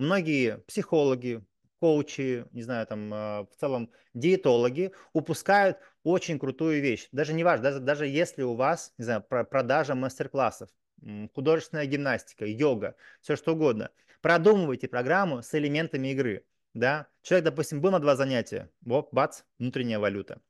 многие психологи, коучи, не знаю, там а, в целом диетологи упускают очень крутую вещь. Даже не важно, даже, даже если у вас, не знаю, продажа мастер-классов, художественная гимнастика, йога, все что угодно. Продумывайте программу с элементами игры. Да? Человек, допустим, был на два занятия, вот, бац, внутренняя валюта.